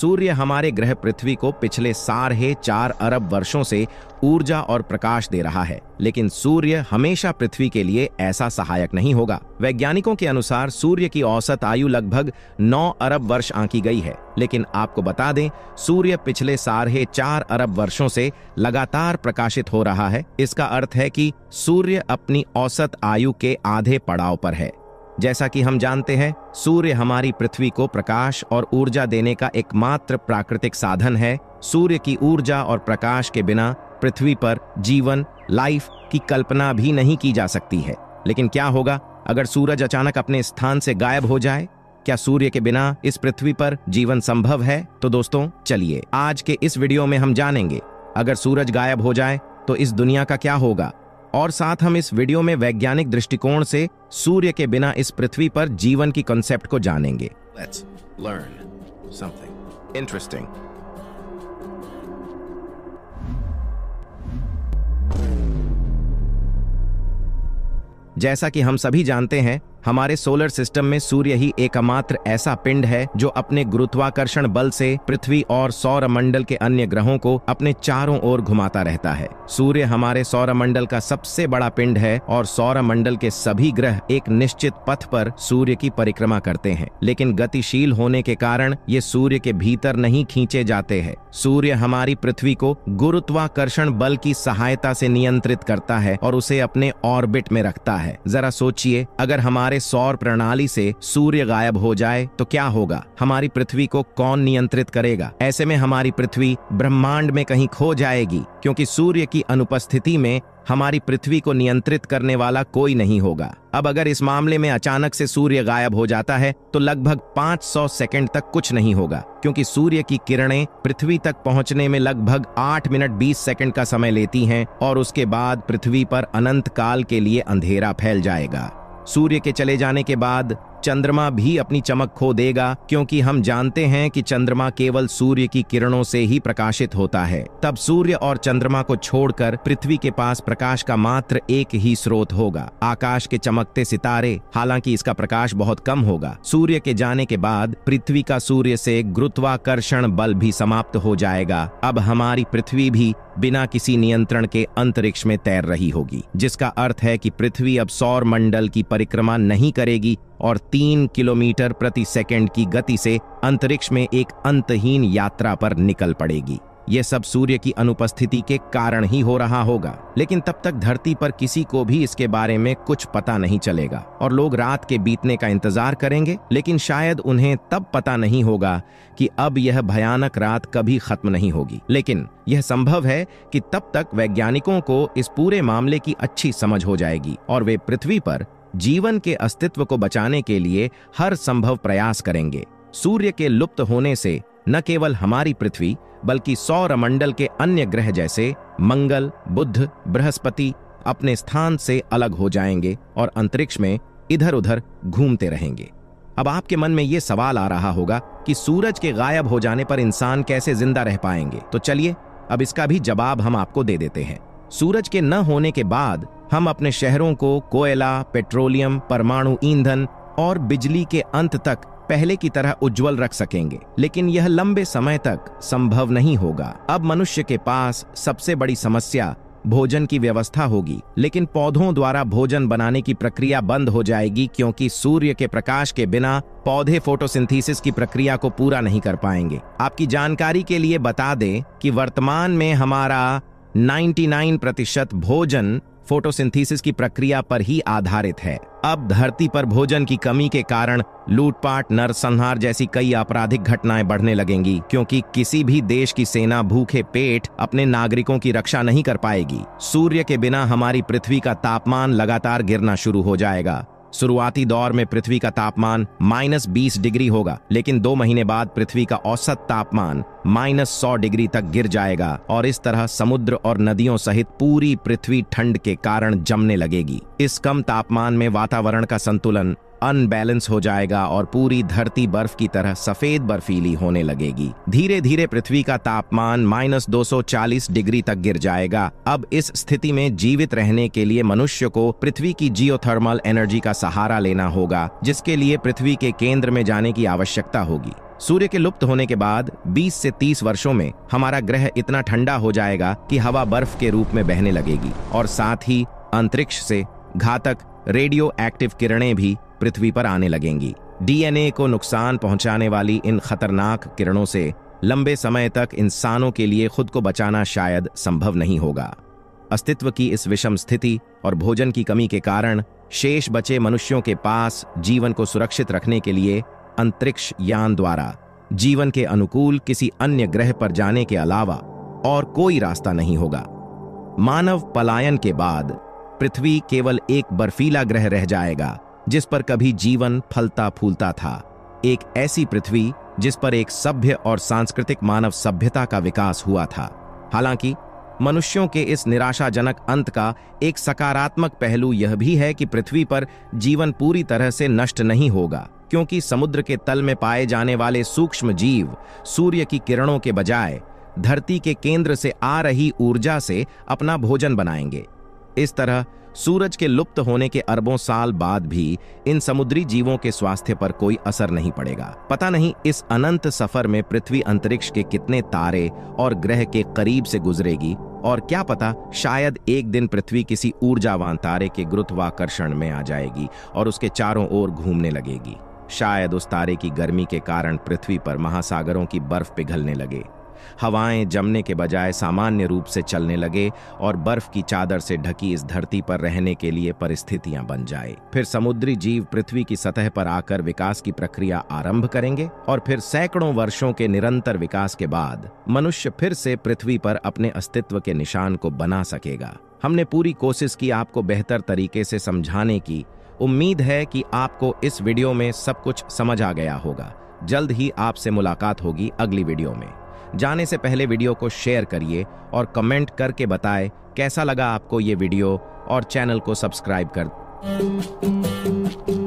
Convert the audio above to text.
सूर्य हमारे ग्रह पृथ्वी को पिछले साढ़े चार अरब वर्षों से ऊर्जा और प्रकाश दे रहा है लेकिन सूर्य हमेशा पृथ्वी के लिए ऐसा सहायक नहीं होगा वैज्ञानिकों के अनुसार सूर्य की औसत आयु लगभग 9 अरब वर्ष आंकी गई है लेकिन आपको बता दें सूर्य पिछले साढ़े चार अरब वर्षों से लगातार प्रकाशित हो रहा है इसका अर्थ है की सूर्य अपनी औसत आयु के आधे पड़ाव पर है जैसा कि हम जानते हैं सूर्य हमारी पृथ्वी को प्रकाश और ऊर्जा देने का एकमात्र प्राकृतिक साधन है सूर्य की ऊर्जा और प्रकाश के बिना पृथ्वी पर जीवन लाइफ की कल्पना भी नहीं की जा सकती है लेकिन क्या होगा अगर सूरज अचानक अपने स्थान से गायब हो जाए क्या सूर्य के बिना इस पृथ्वी पर जीवन संभव है तो दोस्तों चलिए आज के इस वीडियो में हम जानेंगे अगर सूरज गायब हो जाए तो इस दुनिया का क्या होगा और साथ हम इस वीडियो में वैज्ञानिक दृष्टिकोण से सूर्य के बिना इस पृथ्वी पर जीवन की कॉन्सेप्ट को जानेंगे Let's जैसा कि हम सभी जानते हैं हमारे सोलर सिस्टम में सूर्य ही एकमात्र ऐसा पिंड है जो अपने गुरुत्वाकर्षण बल से पृथ्वी और सौर मंडल के अन्य ग्रहों को अपने चारों ओर घुमाता रहता है सूर्य हमारे सौर मंडल का सबसे बड़ा पिंड है और सौर मंडल के सभी ग्रह एक निश्चित पथ पर सूर्य की परिक्रमा करते हैं लेकिन गतिशील होने के कारण ये सूर्य के भीतर नहीं खींचे जाते हैं सूर्य हमारी पृथ्वी को गुरुत्वाकर्षण बल की सहायता से नियंत्रित करता है और उसे अपने ऑर्बिट में रखता है जरा सोचिए अगर हमारे हमारे सौर प्रणाली से सूर्य गायब हो जाए तो क्या होगा हमारी पृथ्वी को कौन नियंत्रित करेगा ऐसे में हमारी पृथ्वी ब्रह्मांड में कहीं खो जाएगी क्योंकि सूर्य की अनुपस्थिति में हमारी पृथ्वी को नियंत्रित करने वाला कोई नहीं होगा अब अगर इस मामले में अचानक से सूर्य गायब हो जाता है तो लगभग 500 सेकंड तक कुछ नहीं होगा क्योंकि सूर्य की किरणें पृथ्वी तक पहुंचने में लगभग 8 मिनट 20 सेकंड का समय लेती हैं और उसके बाद पृथ्वी पर अनंत काल के लिए अंधेरा फैल जाएगा सूर्य के चले जाने के बाद चंद्रमा भी अपनी चमक खो देगा क्योंकि हम जानते हैं कि चंद्रमा केवल सूर्य की किरणों से ही प्रकाशित होता है तब सूर्य और चंद्रमा को छोड़कर पृथ्वी के पास प्रकाश का मात्र एक ही स्रोत होगा आकाश के चमकते सितारे हालांकि इसका प्रकाश बहुत कम होगा सूर्य के जाने के बाद पृथ्वी का सूर्य से गुरुत्वाकर्षण बल भी समाप्त हो जाएगा अब हमारी पृथ्वी भी बिना किसी नियंत्रण के अंतरिक्ष में तैर रही होगी जिसका अर्थ है कि पृथ्वी अब सौर मंडल की परिक्रमा नहीं करेगी और तीन किलोमीटर प्रति सेकंड की गति से अंतरिक्ष में एक अंतहीन यात्रा पर निकल पड़ेगी ये सब सूर्य की अनुपस्थिति के कारण ही हो रहा होगा लेकिन तब तक धरती पर किसी को भी इसके बारे में कुछ पता नहीं चलेगा और लोग रात के बीतने का इंतजार करेंगे लेकिन शायद उन्हें तब पता नहीं होगा कि अब यह भयानक रात कभी खत्म नहीं होगी लेकिन यह संभव है कि तब तक वैज्ञानिकों को इस पूरे मामले की अच्छी समझ हो जाएगी और वे पृथ्वी पर जीवन के अस्तित्व को बचाने के लिए हर संभव प्रयास करेंगे सूर्य के लुप्त होने से न केवल हमारी पृथ्वी बल्कि सौर मंडल के अन्य ग्रह जैसे मंगल बुध बृहस्पति अपने स्थान से अलग हो जाएंगे और अंतरिक्ष में इधर उधर घूमते रहेंगे अब आपके मन में ये सवाल आ रहा होगा कि सूरज के गायब हो जाने पर इंसान कैसे जिंदा रह पाएंगे तो चलिए अब इसका भी जवाब हम आपको दे देते हैं सूरज के न होने के बाद हम अपने शहरों को कोयला पेट्रोलियम परमाणु ईंधन और बिजली के अंत तक पहले की तरह उज्जवल रख सकेंगे लेकिन यह लंबे समय तक संभव नहीं होगा अब मनुष्य के पास सबसे बड़ी समस्या भोजन की व्यवस्था होगी लेकिन पौधों द्वारा भोजन बनाने की प्रक्रिया बंद हो जाएगी क्योंकि सूर्य के प्रकाश के बिना पौधे फोटोसिंथेसिस की प्रक्रिया को पूरा नहीं कर पाएंगे आपकी जानकारी के लिए बता दें कि वर्तमान में हमारा 99 प्रतिशत भोजन फोटोसिंथेसिस की प्रक्रिया पर ही आधारित है अब धरती पर भोजन की कमी के कारण लूटपाट नरसंहार जैसी कई आपराधिक घटनाएं बढ़ने लगेंगी क्योंकि किसी भी देश की सेना भूखे पेट अपने नागरिकों की रक्षा नहीं कर पाएगी सूर्य के बिना हमारी पृथ्वी का तापमान लगातार गिरना शुरू हो जाएगा शुरुआती दौर में पृथ्वी का तापमान माइनस बीस डिग्री होगा लेकिन दो महीने बाद पृथ्वी का औसत तापमान माइनस सौ डिग्री तक गिर जाएगा और इस तरह समुद्र और नदियों सहित पूरी पृथ्वी ठंड के कारण जमने लगेगी इस कम तापमान में वातावरण का संतुलन अनबैलेंस हो जाएगा और पूरी धरती बर्फ की तरह सफेद बर्फीली होने लगेगी धीरे धीरे पृथ्वी का तापमान माइनस दो डिग्री तक गिर जाएगा अब इस स्थिति में जीवित रहने के लिए मनुष्य को पृथ्वी की जियोथर्मल एनर्जी का सहारा लेना होगा जिसके लिए पृथ्वी के केंद्र में जाने की आवश्यकता होगी सूर्य के लुप्त होने के बाद 20 से 30 वर्षों में हमारा ग्रह इतना ठंडा हो जाएगा कि हवा बर्फ के रूप में बहने लगेगी और साथ ही अंतरिक्ष से घातक रेडियो एक्टिव किरणें भी पृथ्वी पर आने लगेंगी डीएनए को नुकसान पहुंचाने वाली इन खतरनाक किरणों से लंबे समय तक इंसानों के लिए खुद को बचाना शायद संभव नहीं होगा अस्तित्व की इस विषम स्थिति और भोजन की कमी के कारण शेष बचे मनुष्यों के पास जीवन को सुरक्षित रखने के लिए अंतरिक्ष यान द्वारा जीवन के अनुकूल किसी अन्य ग्रह पर जाने के अलावा और कोई रास्ता नहीं होगा मानव पलायन के बाद पृथ्वी केवल एक बर्फीला ग्रह रह जाएगा जिस पर कभी जीवन फलता फूलता था एक ऐसी पृथ्वी जिस पर एक सभ्य और सांस्कृतिक मानव सभ्यता का विकास हुआ था हालांकि मनुष्यों के इस निराशाजनक अंत का एक सकारात्मक पहलू यह भी है कि पृथ्वी पर जीवन पूरी तरह से नष्ट नहीं होगा क्योंकि समुद्र के तल में पाए जाने वाले सूक्ष्म जीव सूर्य की किरणों के बजाय धरती के केंद्र से आ रही ऊर्जा से अपना भोजन बनाएंगे इस तरह सूरज के लुप्त होने के अरबों साल बाद भी इन समुद्री जीवों के स्वास्थ्य पर कोई असर नहीं पड़ेगा पता नहीं इस अनंत सफर में पृथ्वी अंतरिक्ष के कितने तारे और ग्रह के करीब से गुजरेगी और क्या पता शायद एक दिन पृथ्वी किसी ऊर्जावान तारे के गुरुत्वाकर्षण में आ जाएगी और उसके चारों ओर घूमने लगेगी शायद उस तारे की गर्मी के कारण पृथ्वी पर महासागरों की बर्फ पिघलने लगे हवाएं जमने के बजाय सामान्य रूप से चलने लगे और बर्फ की चादर से ढकी इस धरती पर रहने के लिए परिस्थितियां बन जाए फिर समुद्री जीव पृथ्वी की सतह पर आकर विकास की प्रक्रिया आरंभ करेंगे और फिर सैकड़ों वर्षों के निरंतर विकास के बाद मनुष्य फिर से पृथ्वी पर अपने अस्तित्व के निशान को बना सकेगा हमने पूरी कोशिश की आपको बेहतर तरीके से समझाने की उम्मीद है कि आपको इस वीडियो में सब कुछ समझ आ गया होगा जल्द ही आपसे मुलाकात होगी अगली वीडियो में जाने से पहले वीडियो को शेयर करिए और कमेंट करके बताएं कैसा लगा आपको ये वीडियो और चैनल को सब्सक्राइब कर